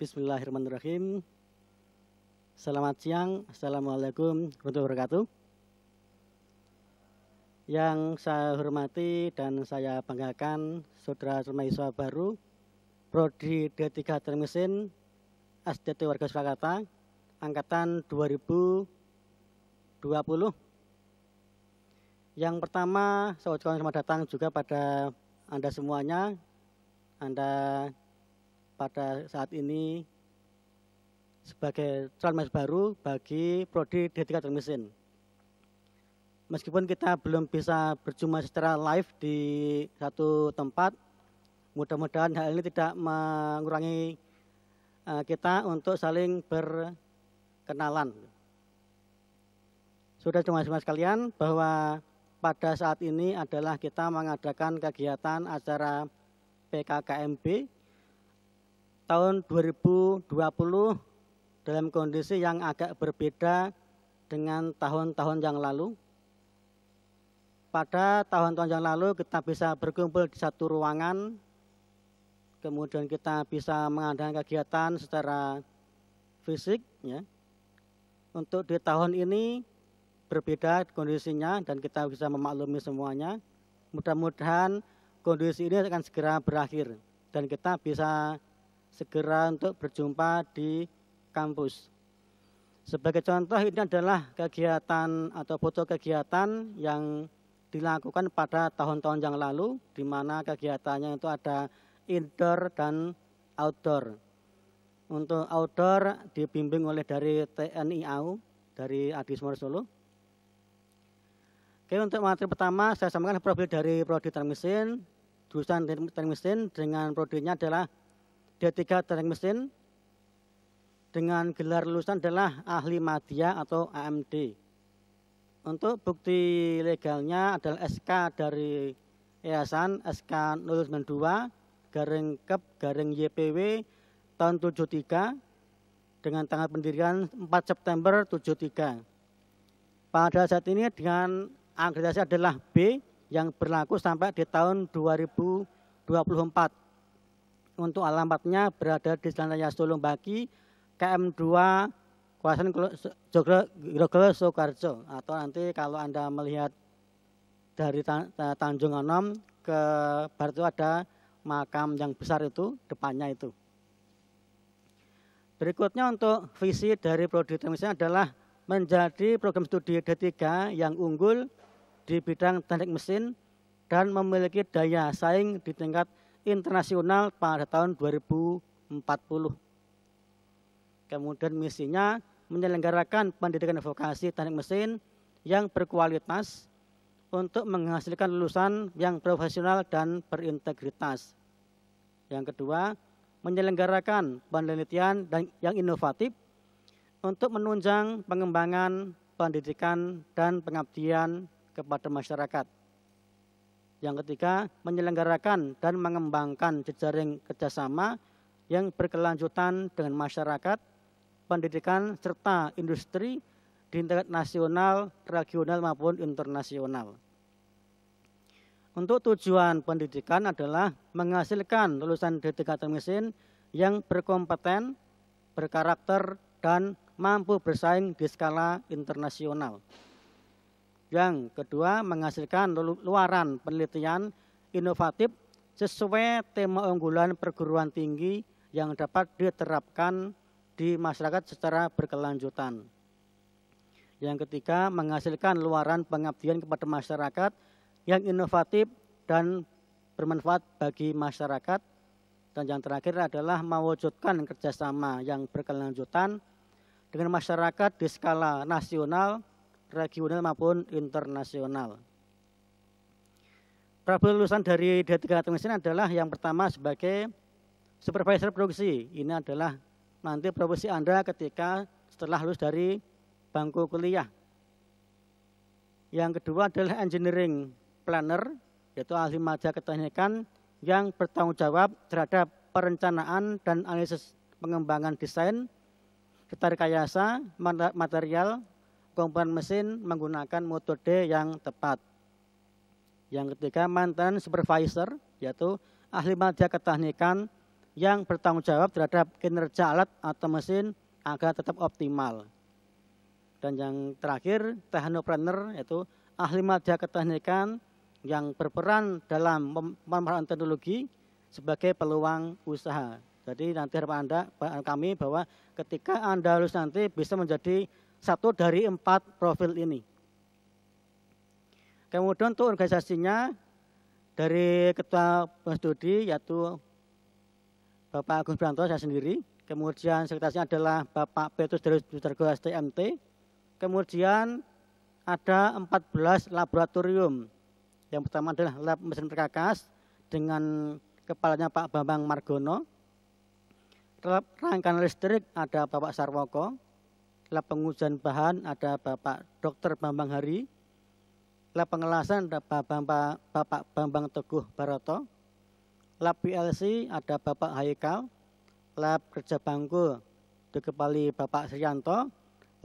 Bismillahirrahmanirrahim. Selamat siang, Assalamualaikum warahmatullahi wabarakatuh. Yang saya hormati dan saya banggakan saudara mahasiswa baru Prodi D3 Termesin SDT Warga Surakarta Angkatan 2020 Yang pertama, saya ucapkan selamat datang juga pada Anda semuanya, Anda pada saat ini sebagai transmisi baru bagi prodi D3 Transmesin. Meskipun kita belum bisa berjumpa secara live di satu tempat, mudah-mudahan hal ini tidak mengurangi eh, kita untuk saling berkenalan. Sudah cuma teman sekalian bahwa pada saat ini adalah kita mengadakan kegiatan acara PKKMB tahun 2020 dalam kondisi yang agak berbeda dengan tahun-tahun yang lalu. Pada tahun-tahun yang lalu kita bisa berkumpul di satu ruangan, kemudian kita bisa mengadakan kegiatan secara fisik. Ya. Untuk di tahun ini berbeda kondisinya dan kita bisa memaklumi semuanya. Mudah-mudahan kondisi ini akan segera berakhir dan kita bisa segera untuk berjumpa di kampus. Sebagai contoh ini adalah kegiatan atau foto kegiatan yang dilakukan pada tahun-tahun yang lalu di mana kegiatannya itu ada indoor dan outdoor. Untuk outdoor dibimbing oleh dari TNI AU dari Adi Sumur Solo. Oke, untuk materi pertama saya sampaikan profil dari prodi mesin, jurusan mesin dengan prodinya adalah D3 Teknik Mesin dengan gelar lulusan adalah ahli madya atau AMD. Untuk bukti legalnya adalah SK dari Yayasan SK 092 garing kep garing YPW tahun 73 dengan tanggal pendirian 4 September 73. Pada saat ini dengan akreditasi adalah B yang berlaku sampai di tahun 2024 untuk alamatnya berada di Jalan Raya Sulumbagi, KM2 kawasan Grogol Soekarjo atau nanti kalau Anda melihat dari Tanjung Anom ke barat itu ada makam yang besar itu depannya itu. Berikutnya untuk visi dari prodi teknisnya adalah menjadi program studi D3 yang unggul di bidang teknik mesin dan memiliki daya saing di tingkat internasional pada tahun 2040. Kemudian misinya menyelenggarakan pendidikan vokasi teknik mesin yang berkualitas untuk menghasilkan lulusan yang profesional dan berintegritas. Yang kedua, menyelenggarakan penelitian dan yang inovatif untuk menunjang pengembangan pendidikan dan pengabdian kepada masyarakat. Yang ketiga, menyelenggarakan dan mengembangkan jejaring kerjasama yang berkelanjutan dengan masyarakat, pendidikan, serta industri di tingkat nasional, regional, maupun internasional. Untuk tujuan pendidikan adalah menghasilkan lulusan D3 mesin yang berkompeten, berkarakter, dan mampu bersaing di skala internasional. Yang kedua, menghasilkan luaran penelitian inovatif sesuai tema unggulan perguruan tinggi yang dapat diterapkan di masyarakat secara berkelanjutan. Yang ketiga, menghasilkan luaran pengabdian kepada masyarakat yang inovatif dan bermanfaat bagi masyarakat. Dan yang terakhir adalah mewujudkan kerjasama yang berkelanjutan dengan masyarakat di skala nasional, regional maupun internasional. Profil lulusan dari D3 Mesin adalah yang pertama sebagai supervisor produksi. Ini adalah nanti profesi Anda ketika setelah lulus dari bangku kuliah. Yang kedua adalah engineering planner, yaitu ahli maja keteknikan yang bertanggung jawab terhadap perencanaan dan analisis pengembangan desain, serta rekayasa, material, komponen mesin menggunakan metode yang tepat. Yang ketiga, mantan supervisor, yaitu ahli media keteknikan yang bertanggung jawab terhadap kinerja alat atau mesin agar tetap optimal. Dan yang terakhir, teknopreneur, yaitu ahli media keteknikan yang berperan dalam pemanfaatan teknologi sebagai peluang usaha. Jadi nanti harapan Anda, kami bahwa ketika Anda lulus nanti bisa menjadi satu dari empat profil ini. Kemudian untuk organisasinya dari Ketua Studi yaitu Bapak Agus Branto saya sendiri, kemudian sekretarisnya adalah Bapak Petrus dari Dutergo STMT, kemudian ada 14 laboratorium. Yang pertama adalah lab mesin perkakas dengan kepalanya Pak Bambang Margono. Rangkaian listrik ada Bapak Sarwoko, lab pengujian bahan ada Bapak Dr. Bambang Hari, lab pengelasan ada Bapak, Bapak Bambang Teguh Baroto, lab PLC ada Bapak Haikal, lab kerja bangku dikepali Bapak Srianto,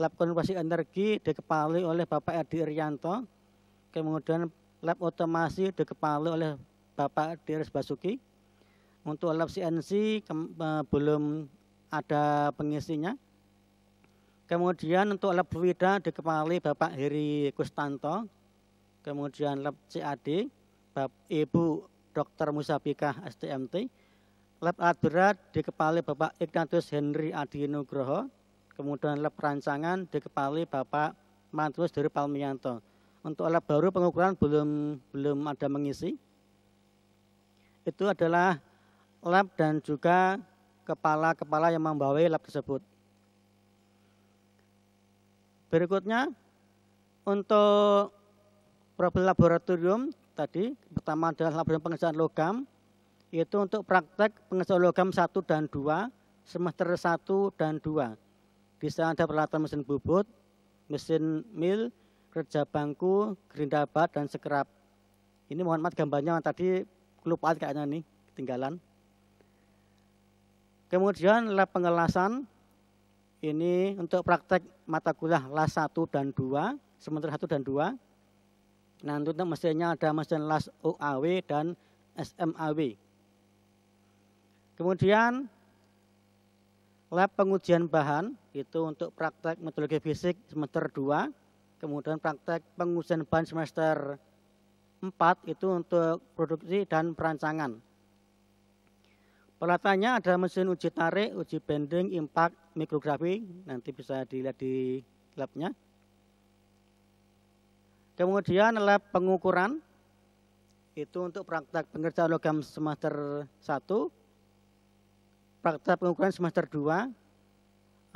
lab konversi energi dikepali oleh Bapak Edi Rianto, kemudian lab otomasi dikepali oleh Bapak Diris Basuki. Untuk lab CNC eh, belum ada pengisinya, Kemudian untuk lab fluida dikepali Bapak Heri Kustanto, kemudian lab CAD, Bap Ibu Dr. Musabikah STMT, lab alat berat dikepali Bapak Ignatius Henry Adi Nugroho, kemudian lab rancangan dikepali Bapak Mantus dari Palmianto. Untuk lab baru pengukuran belum belum ada mengisi. Itu adalah lab dan juga kepala-kepala yang membawai lab tersebut. Berikutnya untuk problem laboratorium tadi pertama adalah laboratorium pengerjaan logam yaitu untuk praktek pengerjaan logam 1 dan 2 semester 1 dan 2. Di sana ada peralatan mesin bubut, mesin mil, kerja bangku, gerinda bat, dan sekerap. Ini mohon maaf gambarnya tadi kelupaan kayaknya nih, ketinggalan. Kemudian lab pengelasan, ini untuk praktek mata kuliah las 1 dan 2, semester 1 dan 2. Nanti untuk mesinnya ada mesin las OAW dan SMAW. Kemudian lab pengujian bahan itu untuk praktek metodologi fisik semester 2, kemudian praktek pengujian bahan semester 4 itu untuk produksi dan perancangan. Peralatannya ada mesin uji tarik, uji bending, impact, mikrografi, nanti bisa dilihat di labnya. Kemudian lab pengukuran, itu untuk praktek pengerjaan logam semester 1, praktek pengukuran semester 2,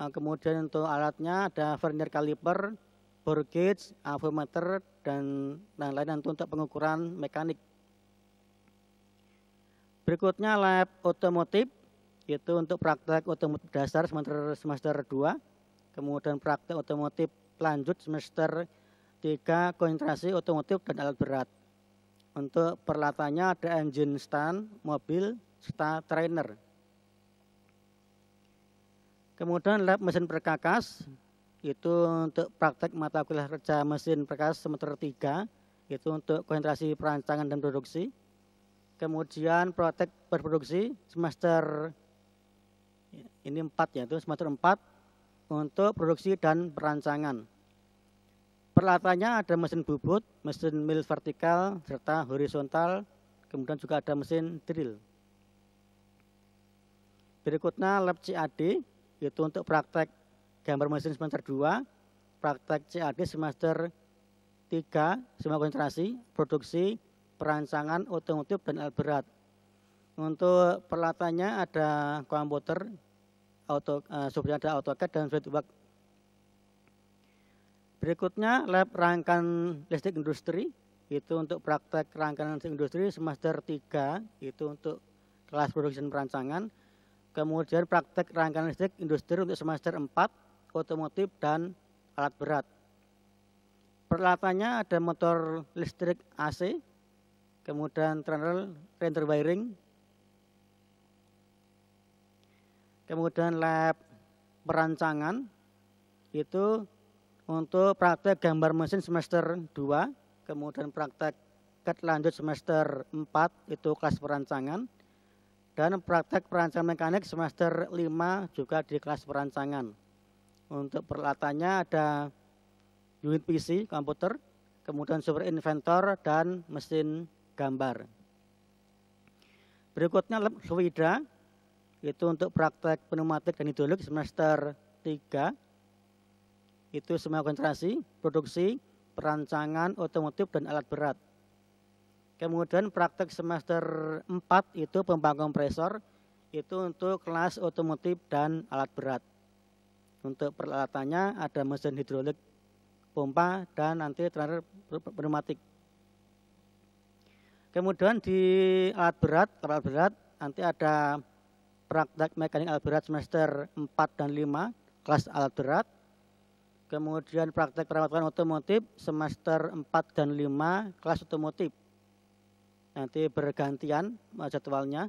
eh, kemudian untuk alatnya ada vernier caliper, bore gauge, avometer, dan lain-lain untuk pengukuran mekanik Berikutnya lab otomotif itu untuk praktek otomotif dasar semester semester 2, kemudian praktek otomotif lanjut semester 3 konsentrasi otomotif dan alat berat. Untuk perlatannya ada engine stand, mobil, serta trainer. Kemudian lab mesin perkakas itu untuk praktek mata kuliah kerja mesin perkakas semester 3 itu untuk konsentrasi perancangan dan produksi. Kemudian praktek berproduksi semester ini empat yaitu semester empat untuk produksi dan perancangan. Peralatannya ada mesin bubut, mesin mill vertikal serta horizontal, kemudian juga ada mesin drill. Berikutnya lab CAD, yaitu untuk praktek gambar mesin semester 2, praktek CAD semester 3, semua konsentrasi, produksi, perancangan otomotif dan alat berat. Untuk peralatannya ada komputer, auto, uh, ada AutoCAD dan SolidWorks. Berikutnya lab Rangkaian listrik industri, itu untuk praktek rangkaian listrik industri semester 3, itu untuk kelas produksi dan perancangan. Kemudian praktek rangkaian listrik industri untuk semester 4, otomotif dan alat berat. Peralatannya ada motor listrik AC, kemudian trunnel render wiring, kemudian lab perancangan, itu untuk praktek gambar mesin semester 2, kemudian praktek ket lanjut semester 4 itu kelas perancangan, dan praktek perancangan mekanik semester 5 juga di kelas perancangan. Untuk peralatannya ada unit PC, komputer, kemudian super inventor, dan mesin gambar. Berikutnya lab swida itu untuk praktek pneumatik dan hidrolik semester 3 itu semua konsentrasi, produksi, perancangan, otomotif, dan alat berat. Kemudian praktek semester 4 itu pembangkang kompresor, itu untuk kelas otomotif dan alat berat. Untuk peralatannya ada mesin hidrolik, pompa, dan nanti terakhir pneumatik. Kemudian di alat berat, alat berat nanti ada praktek mekanik alat berat semester 4 dan 5, kelas alat berat. Kemudian praktek perawatan otomotif semester 4 dan 5, kelas otomotif. Nanti bergantian eh, jadwalnya.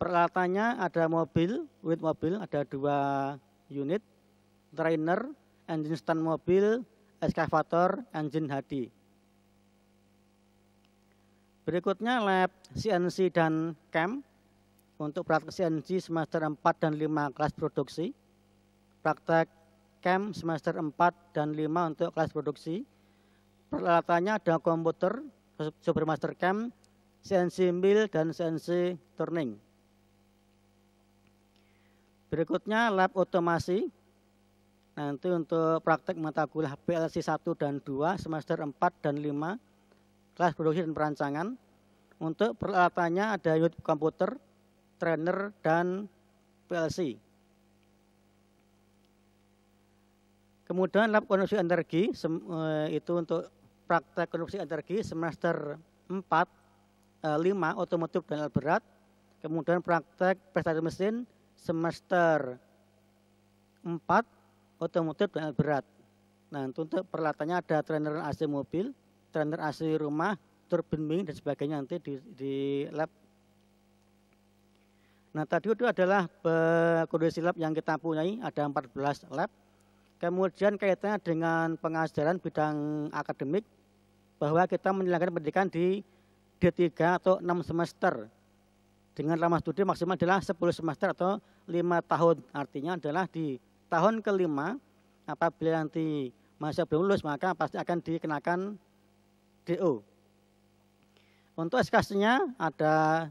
Peralatannya ada mobil, unit mobil, ada dua unit, trainer, engine stand mobil, excavator, engine HD. Berikutnya lab CNC dan CAM untuk praktek CNC semester 4 dan 5 kelas produksi. Praktek CAM semester 4 dan 5 untuk kelas produksi. Peralatannya ada komputer, Supermaster CAM, CNC mill, dan CNC turning. Berikutnya lab otomasi. Nanti untuk praktek mata kuliah PLC 1 dan 2 semester 4 dan 5 kelas produksi dan perancangan. Untuk peralatannya ada unit komputer, trainer, dan PLC. Kemudian lab konstruksi energi eh, itu untuk praktek konstruksi energi semester 4, 5 eh, otomotif dan alat berat. Kemudian praktek prestasi mesin semester 4 otomotif dan alat berat. Nah, untuk peralatannya ada trainer AC mobil, trainer asli rumah, turbin bimbing dan sebagainya nanti di, di lab. Nah tadi itu adalah kondisi lab yang kita punyai, ada 14 lab. Kemudian kaitannya dengan pengajaran bidang akademik, bahwa kita menyelenggarakan pendidikan di D3 atau 6 semester. Dengan lama studi maksimal adalah 10 semester atau 5 tahun. Artinya adalah di tahun kelima, apabila nanti masih belum lulus, maka pasti akan dikenakan DO. Untuk SKS-nya ada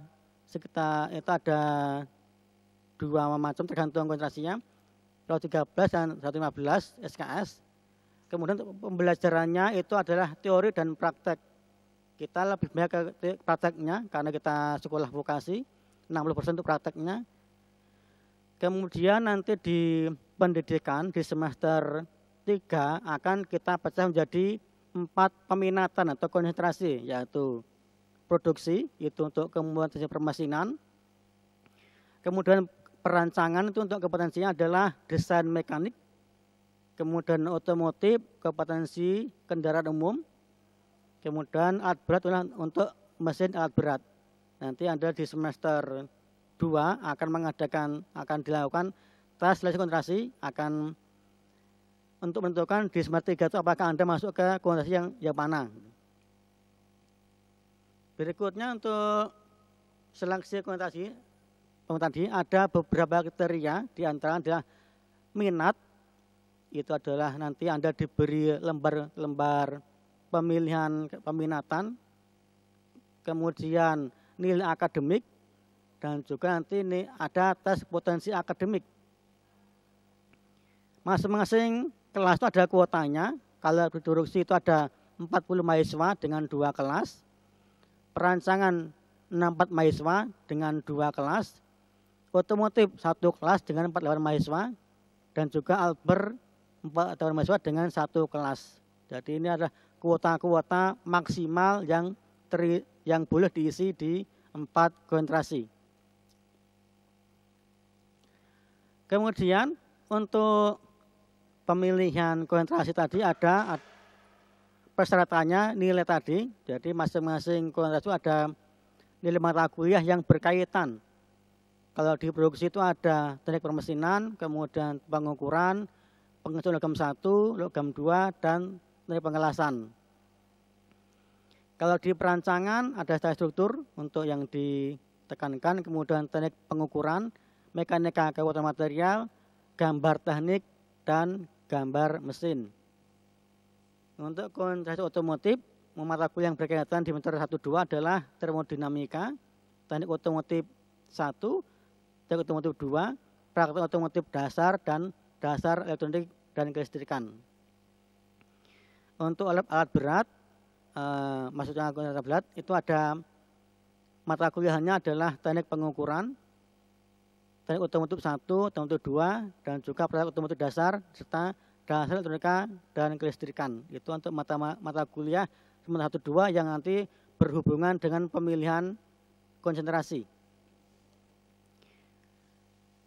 sekitar itu ada dua macam tergantung konsentrasinya. Kalau 13 dan 115 SKS. Kemudian pembelajarannya itu adalah teori dan praktek. Kita lebih banyak ke prakteknya karena kita sekolah vokasi, 60% untuk prakteknya. Kemudian nanti di pendidikan di semester 3 akan kita pecah menjadi empat peminatan atau konsentrasi yaitu produksi itu untuk kemudian permesinan. Kemudian perancangan itu untuk kompetensinya adalah desain mekanik, kemudian otomotif, kompetensi kendaraan umum, kemudian alat berat untuk mesin alat berat. Nanti Anda di semester 2 akan mengadakan, akan dilakukan tes seleksi konsentrasi, akan untuk menentukan di smart 3 itu apakah Anda masuk ke kualitas yang, yang mana. Berikutnya untuk seleksi kualitas tadi ada beberapa kriteria di antara adalah minat itu adalah nanti Anda diberi lembar-lembar pemilihan peminatan kemudian nilai akademik dan juga nanti ini ada tes potensi akademik masing-masing kelas itu ada kuotanya. Kalau produksi itu ada 40 mahasiswa dengan dua kelas. Perancangan 64 mahasiswa dengan dua kelas. Otomotif satu kelas dengan 48 mahasiswa. Dan juga Albert 48 mahasiswa dengan satu kelas. Jadi ini adalah kuota-kuota maksimal yang teri, yang boleh diisi di empat kontrasi. Kemudian untuk pemilihan konsentrasi tadi ada persyaratannya nilai tadi. Jadi masing-masing konsentrasi ada nilai mata kuliah yang berkaitan. Kalau di produksi itu ada teknik permesinan, kemudian pengukuran, pengecualian logam 1, logam 2, dan teknik pengelasan. Kalau di perancangan ada struktur untuk yang ditekankan, kemudian teknik pengukuran, mekanika kekuatan material, gambar teknik, dan gambar mesin. Untuk konsentrasi otomotif, mata kuliah yang berkaitan di meter dua adalah termodinamika, teknik otomotif 1, teknik otomotif 2, praktek otomotif dasar dan dasar elektronik dan kelistrikan. Untuk alat-alat berat, eh, maksudnya alat berat, itu ada mata kuliahnya adalah teknik pengukuran, teknik otomotif 1, otomotif 2, dan juga praktek otomotif dasar, serta dasar elektronika dan kelistrikan. Itu untuk mata, mata kuliah semester 1 2 yang nanti berhubungan dengan pemilihan konsentrasi.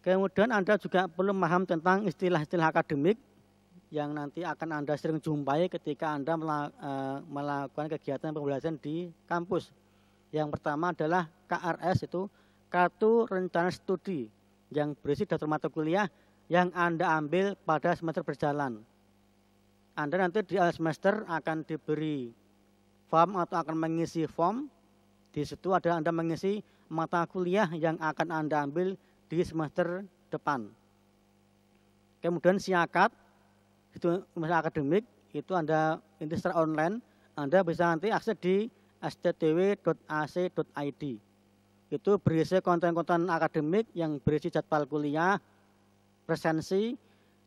Kemudian Anda juga perlu memaham tentang istilah-istilah akademik yang nanti akan Anda sering jumpai ketika Anda e, melakukan kegiatan pembelajaran di kampus. Yang pertama adalah KRS itu Kartu Rencana Studi yang berisi daftar mata kuliah yang Anda ambil pada semester berjalan. Anda nanti di awal semester akan diberi form atau akan mengisi form. Di situ ada Anda mengisi mata kuliah yang akan Anda ambil di semester depan. Kemudian siakat, itu masa akademik, itu Anda ini online, Anda bisa nanti akses di sttw.ac.id itu berisi konten-konten akademik yang berisi jadwal kuliah, presensi,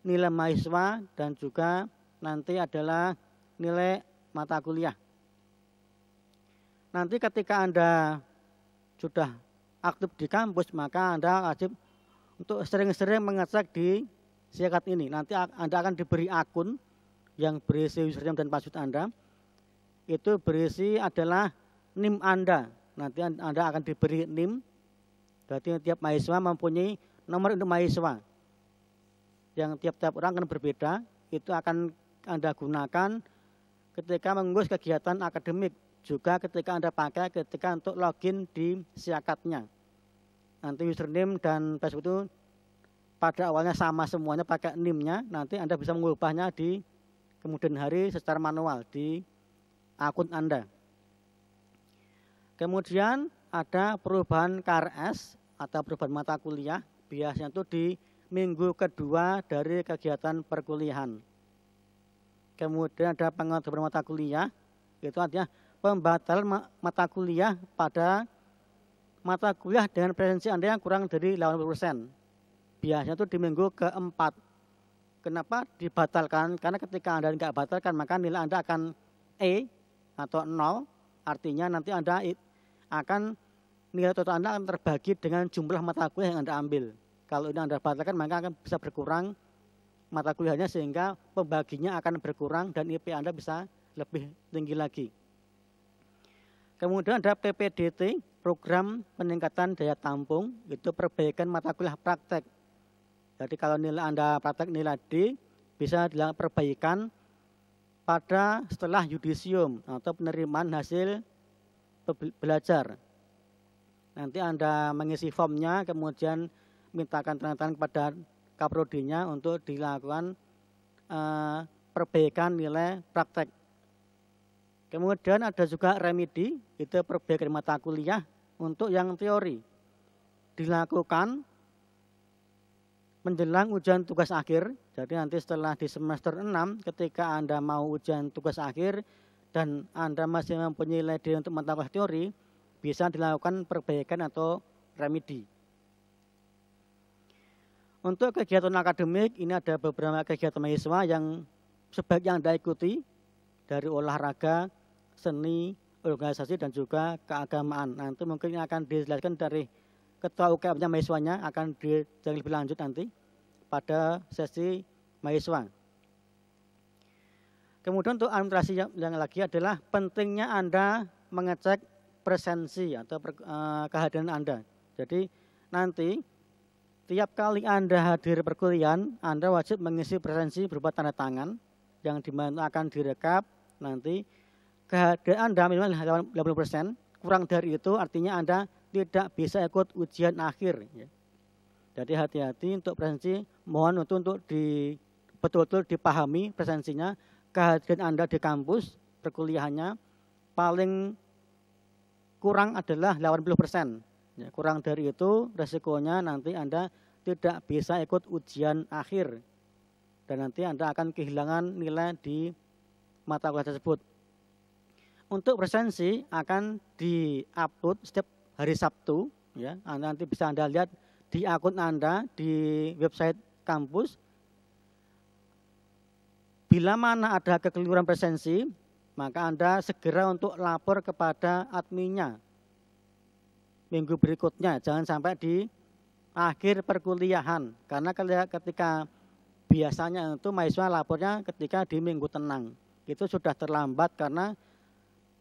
nilai mahasiswa, dan juga nanti adalah nilai mata kuliah. Nanti ketika Anda sudah aktif di kampus, maka Anda wajib untuk sering-sering mengecek di siakat ini. Nanti Anda akan diberi akun yang berisi username dan password Anda. Itu berisi adalah NIM Anda, nanti Anda akan diberi NIM. Berarti tiap mahasiswa mempunyai nomor untuk mahasiswa. Yang tiap-tiap orang akan berbeda, itu akan Anda gunakan ketika mengurus kegiatan akademik, juga ketika Anda pakai ketika untuk login di siakatnya. Nanti username dan password itu pada awalnya sama semuanya pakai NIM-nya, nanti Anda bisa mengubahnya di kemudian hari secara manual di akun Anda. Kemudian ada perubahan KRS atau perubahan mata kuliah, biasanya itu di minggu kedua dari kegiatan perkuliahan. Kemudian ada pengaturan mata kuliah, itu artinya pembatal mata kuliah pada mata kuliah dengan presensi Anda yang kurang dari 80%. Biasanya itu di minggu keempat. Kenapa dibatalkan? Karena ketika Anda tidak batalkan, maka nilai Anda akan E atau 0. Artinya nanti Anda akan nilai total Anda akan terbagi dengan jumlah mata kuliah yang Anda ambil. Kalau ini Anda batalkan maka akan bisa berkurang mata kuliahnya sehingga pembaginya akan berkurang dan IP Anda bisa lebih tinggi lagi. Kemudian ada PPDT, program peningkatan daya tampung, itu perbaikan mata kuliah praktek. Jadi kalau nilai Anda praktek nilai D, bisa dilakukan perbaikan pada setelah yudisium atau penerimaan hasil belajar. Nanti Anda mengisi formnya, kemudian mintakan tanda kepada kaprodinya untuk dilakukan eh, perbaikan nilai praktek. Kemudian ada juga remedi, itu perbaikan mata kuliah untuk yang teori. Dilakukan menjelang ujian tugas akhir, jadi nanti setelah di semester 6 ketika Anda mau ujian tugas akhir, dan Anda masih mempunyai nilai untuk menambah teori, bisa dilakukan perbaikan atau remedi. Untuk kegiatan akademik, ini ada beberapa kegiatan mahasiswa yang sebaiknya Anda ikuti dari olahraga, seni, organisasi, dan juga keagamaan. Nanti mungkin akan dijelaskan dari ketua UKM-nya mahasiswanya akan dijelaskan lebih lanjut nanti pada sesi mahasiswa. Kemudian untuk administrasi yang, yang lagi adalah pentingnya Anda mengecek presensi atau per, eh, kehadiran Anda. Jadi nanti tiap kali Anda hadir perkuliahan, Anda wajib mengisi presensi berupa tanda tangan yang dimana akan direkap nanti kehadiran Anda minimal 80 persen, kurang dari itu artinya Anda tidak bisa ikut ujian akhir. Ya. Jadi hati-hati untuk presensi, mohon untuk, untuk di, betul-betul dipahami presensinya, kehadiran Anda di kampus, perkuliahannya, paling kurang adalah 80 persen. Ya, kurang dari itu resikonya nanti Anda tidak bisa ikut ujian akhir dan nanti Anda akan kehilangan nilai di mata kuliah tersebut. Untuk presensi akan di upload setiap hari Sabtu, ya. nanti bisa Anda lihat di akun Anda di website kampus Bila mana ada kekeliruan presensi, maka Anda segera untuk lapor kepada adminnya minggu berikutnya. Jangan sampai di akhir perkuliahan, karena ketika biasanya itu mahasiswa lapornya ketika di minggu tenang. Itu sudah terlambat karena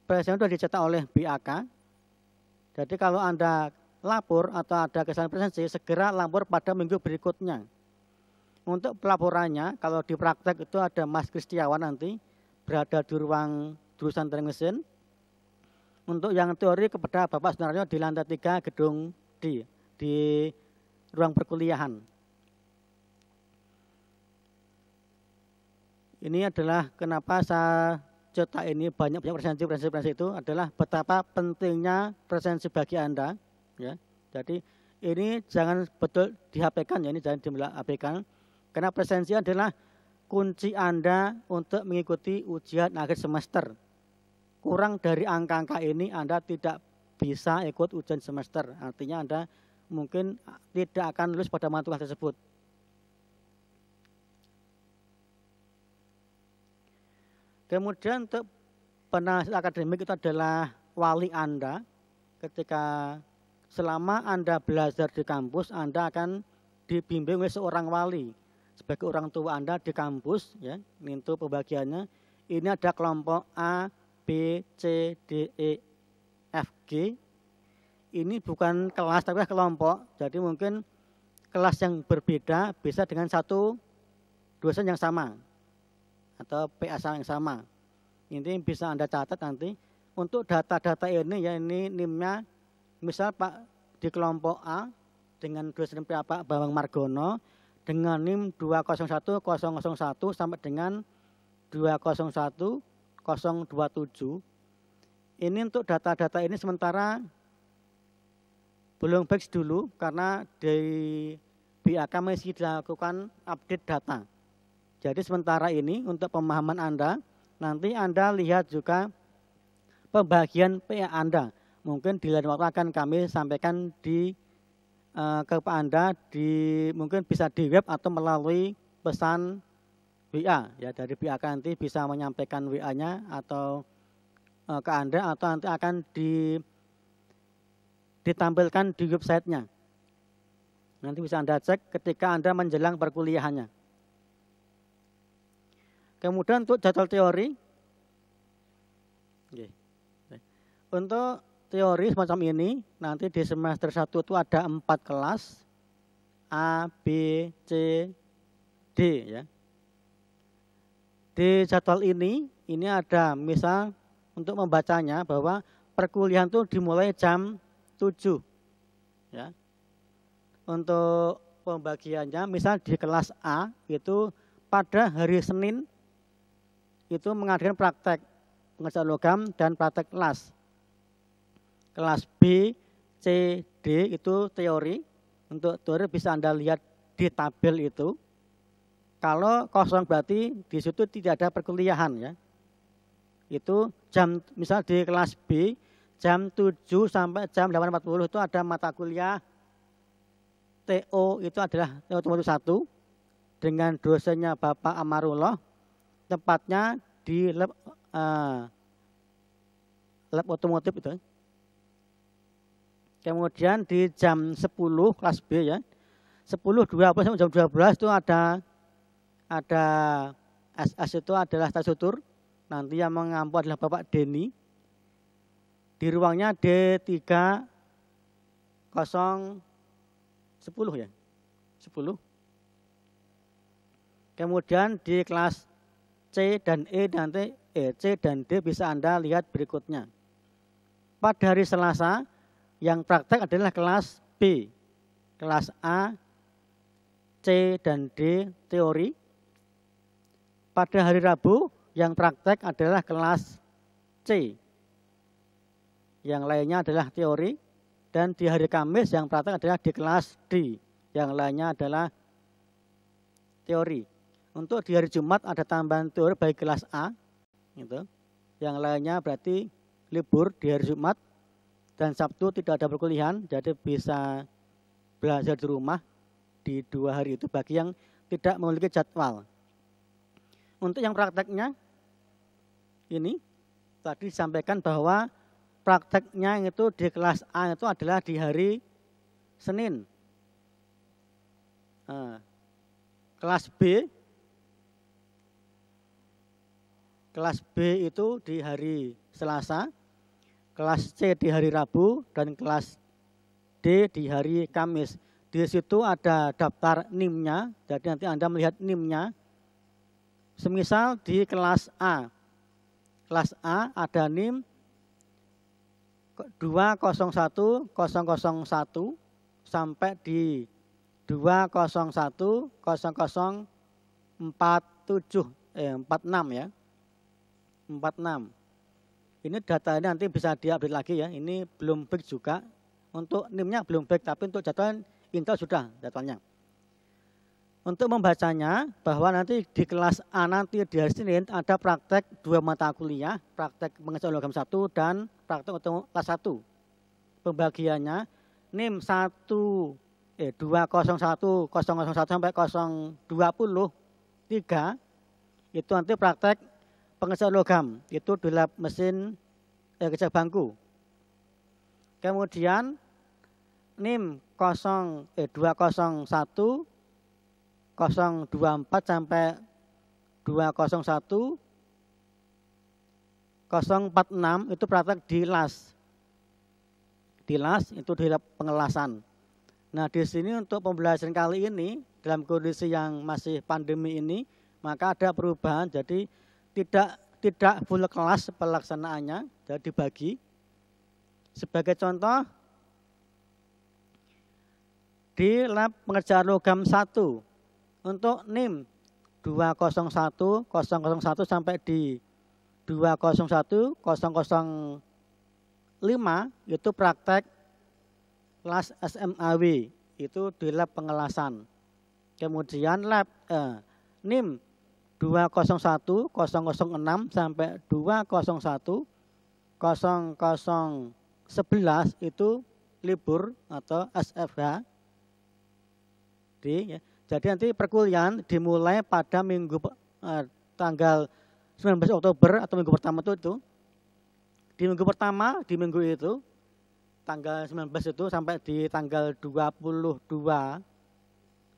presensi sudah dicetak oleh BAK. Jadi kalau Anda lapor atau ada kesalahan presensi, segera lapor pada minggu berikutnya. Untuk pelaporannya, kalau di praktek itu ada Mas Kristiawan nanti, berada di ruang jurusan teknik mesin. Untuk yang teori kepada Bapak sebenarnya di lantai 3 gedung D, di ruang perkuliahan. Ini adalah kenapa saya cetak ini banyak-banyak presensi-presensi itu adalah betapa pentingnya presensi bagi Anda. Ya. Jadi ini jangan betul dihapekan, ya, ini jangan dihapekan karena presensi adalah kunci Anda untuk mengikuti ujian akhir semester. Kurang dari angka-angka ini Anda tidak bisa ikut ujian semester. Artinya Anda mungkin tidak akan lulus pada mata tersebut. Kemudian untuk penasihat akademik itu adalah wali Anda. Ketika selama Anda belajar di kampus, Anda akan dibimbing oleh seorang wali sebagai orang tua Anda di kampus, ya, itu pembagiannya. Ini ada kelompok A, B, C, D, E, F, G. Ini bukan kelas, tapi kelompok. Jadi mungkin kelas yang berbeda bisa dengan satu dosen yang sama atau PSA yang sama. Ini bisa Anda catat nanti. Untuk data-data ini, ya ini nimnya nya misal Pak di kelompok A dengan dosen Pak Bawang Margono, dengan NIM 201001 sampai dengan 201027. Ini untuk data-data ini sementara belum fix dulu karena di BAK masih dilakukan update data. Jadi sementara ini untuk pemahaman Anda, nanti Anda lihat juga pembagian PA Anda. Mungkin di lain waktu akan kami sampaikan di Eh, ke Pak Anda di mungkin bisa di web atau melalui pesan WA ya dari pihak kan nanti bisa menyampaikan WA-nya atau uh, ke Anda atau nanti akan di ditampilkan di website nya Nanti bisa Anda cek ketika Anda menjelang perkuliahannya. Kemudian untuk jadwal teori. Untuk teori semacam ini nanti di semester 1 itu ada empat kelas A, B, C, D ya. Di jadwal ini ini ada misal untuk membacanya bahwa perkuliahan itu dimulai jam 7 ya. Untuk pembagiannya misal di kelas A itu pada hari Senin itu mengadakan praktek pengerjaan logam dan praktek kelas kelas B, C, D itu teori. Untuk teori bisa Anda lihat di tabel itu. Kalau kosong berarti di situ tidak ada perkuliahan ya. Itu jam misal di kelas B jam 7 sampai jam 8.40 itu ada mata kuliah TO itu adalah TO 1 dengan dosennya Bapak Amarullah tepatnya di lab, uh, lab otomotif itu Kemudian di jam 10 kelas B ya. 10 12 sampai jam 12 itu ada ada SS itu adalah tasutur Nanti yang mengampu adalah Bapak Deni. Di ruangnya D3 kosong 10 ya. 10. Kemudian di kelas C dan E nanti E, C dan D bisa Anda lihat berikutnya. Pada hari Selasa yang praktek adalah kelas B, kelas A, C, dan D teori. Pada hari Rabu, yang praktek adalah kelas C. Yang lainnya adalah teori. Dan di hari Kamis, yang praktek adalah di kelas D. Yang lainnya adalah teori. Untuk di hari Jumat ada tambahan teori bagi kelas A. Gitu. Yang lainnya berarti libur di hari Jumat dan Sabtu tidak ada perkuliahan, jadi bisa belajar di rumah di dua hari itu bagi yang tidak memiliki jadwal. Untuk yang prakteknya, ini tadi disampaikan bahwa prakteknya itu di kelas A itu adalah di hari Senin. Nah, kelas B, kelas B itu di hari Selasa, kelas C di hari Rabu dan kelas D di hari Kamis. Di situ ada daftar NIM-nya, jadi nanti Anda melihat NIM-nya. Semisal di kelas A. Kelas A ada NIM 201001 sampai di 201 eh 46 ya. 46. Ini data ini nanti bisa diupdate lagi ya. Ini belum back juga. Untuk NIM-nya belum back, tapi untuk jadwal Intel sudah jadwalnya. Untuk membacanya, bahwa nanti di kelas A nanti di hari Senin ada praktek dua mata kuliah, praktek mengajar logam 1 dan praktek untuk kelas 1. Pembagiannya, NIM 1, eh, 201, 001 sampai 020, 3, itu nanti praktek pengecat logam, itu di lab mesin eh, kerja bangku. Kemudian NIM 0, eh, 201 024 sampai 201 046 itu praktek di las. Di las itu di lab pengelasan. Nah di sini untuk pembelajaran kali ini dalam kondisi yang masih pandemi ini maka ada perubahan jadi tidak tidak full kelas pelaksanaannya, jadi dibagi. Sebagai contoh, di lab pengerjaan logam 1 untuk NIM 201001 sampai di 201005 005 itu praktek kelas SMAW itu di lab pengelasan. Kemudian lab eh, NIM 201 006 sampai 201 0011 itu libur atau SFH. Jadi, ya. Jadi nanti perkuliahan dimulai pada minggu eh, tanggal 19 Oktober atau minggu pertama itu, itu. Di minggu pertama, di minggu itu, tanggal 19 itu sampai di tanggal 22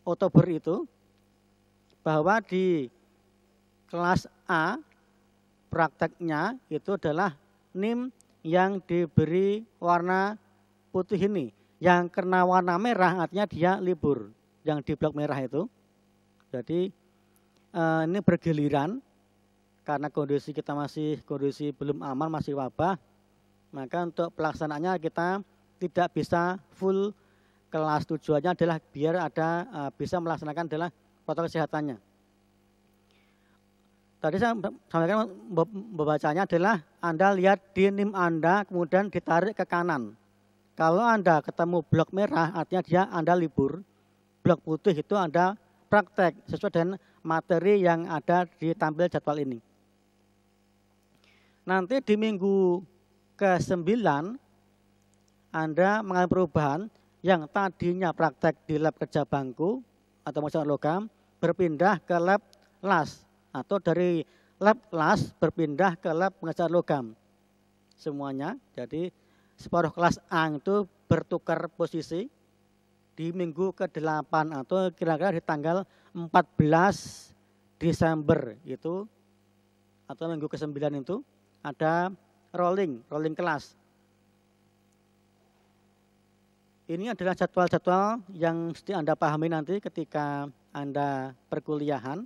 Oktober itu, bahwa di kelas A prakteknya itu adalah NIM yang diberi warna putih ini. Yang kena warna merah artinya dia libur. Yang di blok merah itu. Jadi eh, ini bergiliran karena kondisi kita masih kondisi belum aman, masih wabah. Maka untuk pelaksanaannya kita tidak bisa full kelas tujuannya adalah biar ada eh, bisa melaksanakan adalah protokol kesehatannya tadi saya sampaikan membacanya adalah Anda lihat di NIM Anda kemudian ditarik ke kanan. Kalau Anda ketemu blok merah artinya dia Anda libur, blok putih itu Anda praktek sesuai dengan materi yang ada di tampil jadwal ini. Nanti di minggu ke-9 Anda mengalami perubahan yang tadinya praktek di lab kerja bangku atau masyarakat logam berpindah ke lab las atau dari lab kelas berpindah ke lab pengajar logam. Semuanya, jadi separuh kelas A itu bertukar posisi di minggu ke-8 atau kira-kira di tanggal 14 Desember itu atau minggu ke-9 itu ada rolling, rolling kelas. Ini adalah jadwal-jadwal yang mesti Anda pahami nanti ketika Anda perkuliahan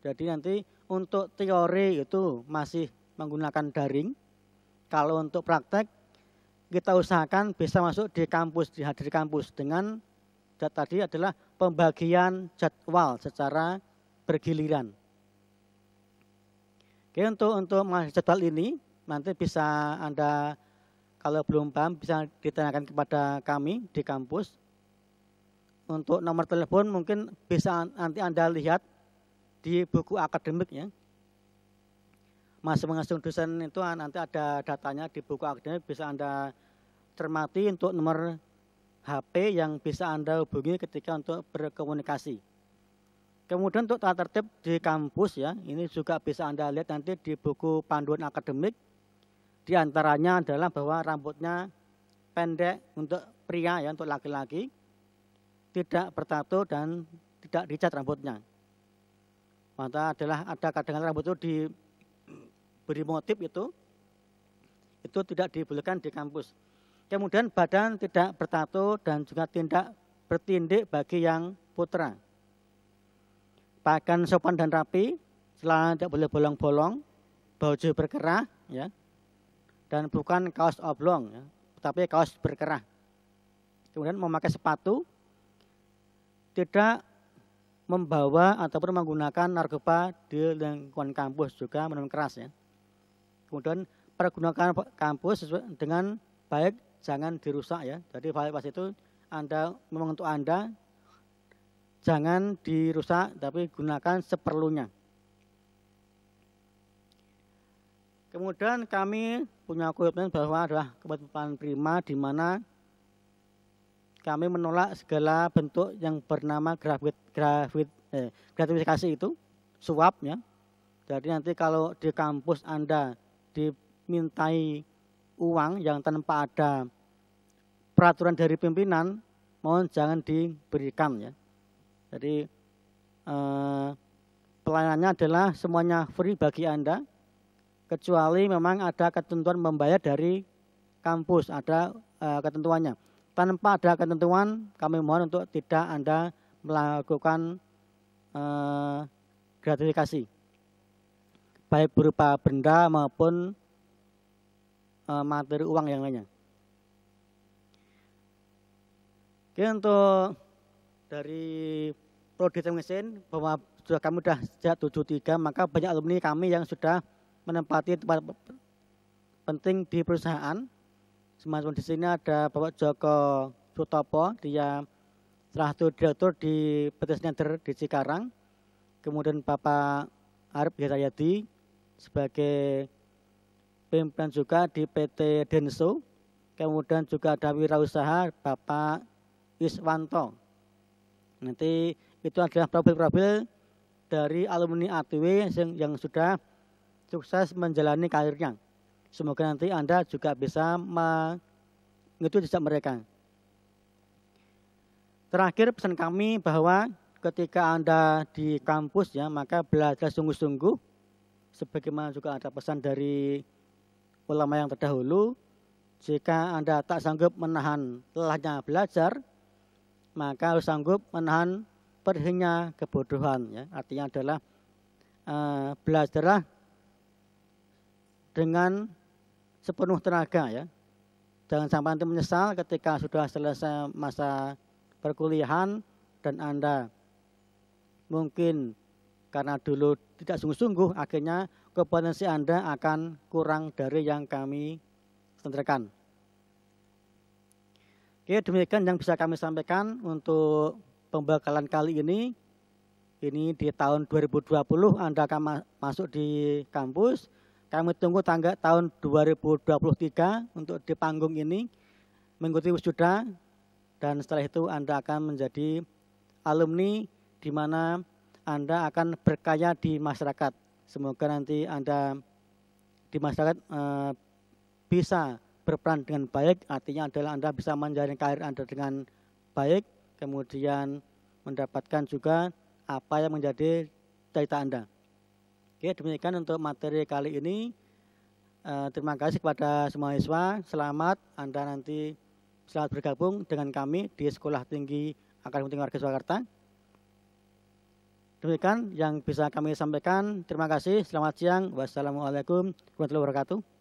jadi nanti untuk teori itu masih menggunakan daring. Kalau untuk praktek kita usahakan bisa masuk di kampus, di kampus dengan tadi adalah pembagian jadwal secara bergiliran. Oke, untuk untuk jadwal ini nanti bisa Anda kalau belum paham bisa ditanyakan kepada kami di kampus. Untuk nomor telepon mungkin bisa nanti Anda lihat di buku akademik ya, masih mengasuh dosen itu ah, nanti ada datanya di buku akademik bisa Anda cermati untuk nomor HP yang bisa Anda hubungi ketika untuk berkomunikasi. Kemudian untuk tata tertib di kampus ya, ini juga bisa Anda lihat nanti di buku panduan akademik. Di antaranya adalah bahwa rambutnya pendek untuk pria ya, untuk laki-laki, tidak bertato dan tidak dicat rambutnya maka adalah ada kadang-kadang rambut itu diberi motif itu itu tidak dibolehkan di kampus. Kemudian badan tidak bertato dan juga tidak bertindik bagi yang putra. Pakaian sopan dan rapi, celana tidak boleh bolong-bolong, baju berkerah, ya, dan bukan kaos oblong, ya, tapi kaos berkerah. Kemudian memakai sepatu, tidak membawa ataupun menggunakan narkoba di lingkungan kampus juga minum keras ya. Kemudian pergunakan kampus dengan baik jangan dirusak ya. Jadi fasilitas itu Anda memang untuk Anda jangan dirusak tapi gunakan seperlunya. Kemudian kami punya komitmen bahwa adalah kebutuhan prima di mana kami menolak segala bentuk yang bernama grafit, grafit, eh, gratifikasi itu, suapnya. Jadi nanti kalau di kampus Anda dimintai uang yang tanpa ada peraturan dari pimpinan, mohon jangan diberikan ya. Jadi eh, pelayanannya adalah semuanya free bagi Anda, kecuali memang ada ketentuan membayar dari kampus, ada eh, ketentuannya tanpa ada ketentuan kami mohon untuk tidak Anda melakukan eh, gratifikasi baik berupa benda maupun eh, materi uang yang lainnya. Oke untuk dari prodi mesin bahwa sudah kami sudah sejak 73 maka banyak alumni kami yang sudah menempati tempat penting di perusahaan Semacam di sini ada Bapak Joko Sutopo, dia salah satu direktur di PT Center di Cikarang. Kemudian Bapak Arif Hirayadi sebagai pimpinan juga di PT Denso. Kemudian juga ada wirausaha Bapak Iswanto. Nanti itu adalah profil-profil dari alumni ATW yang sudah sukses menjalani karirnya. Semoga nanti Anda juga bisa mengikuti jejak mereka. Terakhir pesan kami bahwa ketika Anda di kampus ya, maka belajar sungguh-sungguh sebagaimana juga ada pesan dari ulama yang terdahulu, jika Anda tak sanggup menahan lelahnya belajar, maka harus sanggup menahan perihnya kebodohan ya. Artinya adalah uh, belajarlah dengan sepenuh tenaga ya. Jangan sampai nanti menyesal ketika sudah selesai masa perkuliahan dan Anda mungkin karena dulu tidak sungguh-sungguh akhirnya kompetensi Anda akan kurang dari yang kami tentukan. Oke, demikian yang bisa kami sampaikan untuk pembekalan kali ini. Ini di tahun 2020 Anda akan masuk di kampus kami tunggu tanggal tahun 2023 untuk di panggung ini mengikuti wisuda dan setelah itu Anda akan menjadi alumni di mana Anda akan berkaya di masyarakat. Semoga nanti Anda di masyarakat e, bisa berperan dengan baik, artinya adalah Anda bisa menjalani karir Anda dengan baik, kemudian mendapatkan juga apa yang menjadi cerita Anda. Oke, demikian untuk materi kali ini. E, terima kasih kepada semua siswa. Selamat Anda nanti selamat bergabung dengan kami di Sekolah Tinggi Akademi Tinggi Warga Surakarta. Demikian yang bisa kami sampaikan. Terima kasih. Selamat siang. Wassalamualaikum warahmatullahi wabarakatuh.